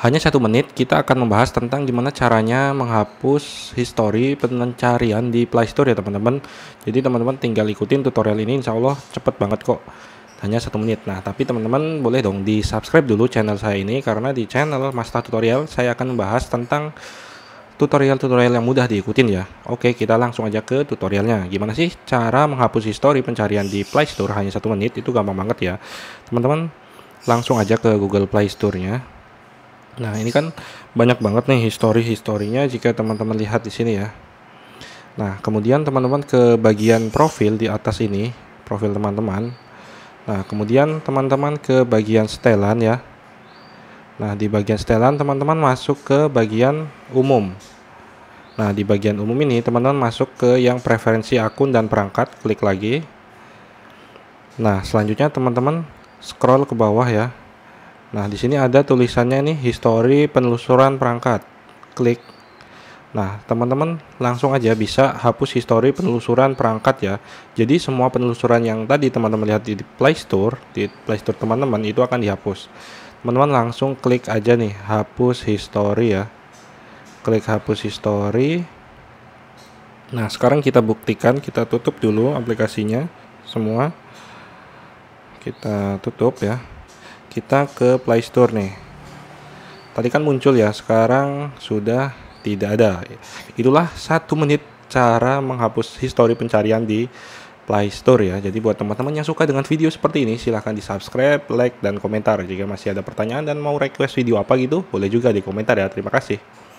Hanya satu menit, kita akan membahas tentang gimana caranya menghapus histori pencarian di Playstore ya teman-teman. Jadi teman-teman tinggal ikutin tutorial ini, insya Allah cepet banget kok. Hanya satu menit. Nah, tapi teman-teman boleh dong di subscribe dulu channel saya ini, karena di channel Master Tutorial saya akan membahas tentang tutorial-tutorial yang mudah diikutin ya. Oke, kita langsung aja ke tutorialnya. Gimana sih cara menghapus histori pencarian di Playstore hanya satu menit? Itu gampang banget ya. Teman-teman, langsung aja ke Google Play Store-nya Nah, ini kan banyak banget nih histori-historinya jika teman-teman lihat di sini ya. Nah, kemudian teman-teman ke bagian profil di atas ini, profil teman-teman. Nah, kemudian teman-teman ke bagian setelan ya. Nah, di bagian setelan teman-teman masuk ke bagian umum. Nah, di bagian umum ini teman-teman masuk ke yang preferensi akun dan perangkat, klik lagi. Nah, selanjutnya teman-teman scroll ke bawah ya. Nah, di sini ada tulisannya nih history penelusuran perangkat. Klik. Nah, teman-teman langsung aja bisa hapus history penelusuran perangkat ya. Jadi semua penelusuran yang tadi teman-teman lihat di Play Store, di Play Store teman-teman itu akan dihapus. Teman-teman langsung klik aja nih hapus history ya. Klik hapus history. Nah, sekarang kita buktikan, kita tutup dulu aplikasinya semua. Kita tutup ya kita ke Play Store nih. Tadi kan muncul ya, sekarang sudah tidak ada. Itulah satu menit cara menghapus histori pencarian di Play Store ya. Jadi buat teman-teman yang suka dengan video seperti ini, silahkan di subscribe, like, dan komentar. Jika masih ada pertanyaan dan mau request video apa gitu, boleh juga di komentar ya. Terima kasih.